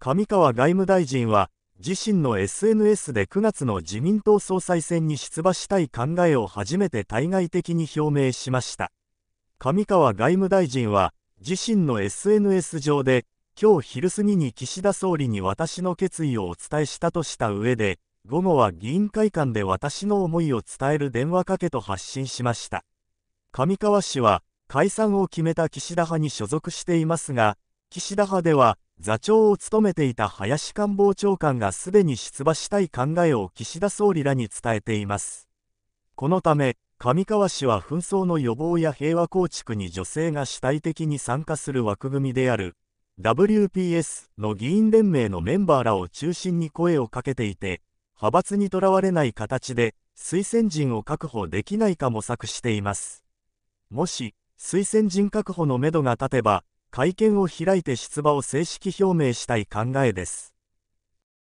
上川外務大臣は、自身の SNS で9月の自民党総裁選に出馬したい考えを初めて対外的に表明しました。上川外務大臣は、自身の SNS 上で、今日昼過ぎに岸田総理に私の決意をお伝えしたとした上で、午後は議員会館で私の思いを伝える電話かけと発信しました。上川氏は、解散を決めた岸田派に所属していますが、岸田派では、座長を務めていた林官房長官がすでに出馬したい考えを岸田総理らに伝えています。このため、上川氏は紛争の予防や平和構築に女性が主体的に参加する枠組みである WPS の議員連盟のメンバーらを中心に声をかけていて、派閥にとらわれない形で推薦人を確保できないか模索しています。もし、推薦人確保のめどが立てば、会見を開いて出馬を正式表明したい考えです。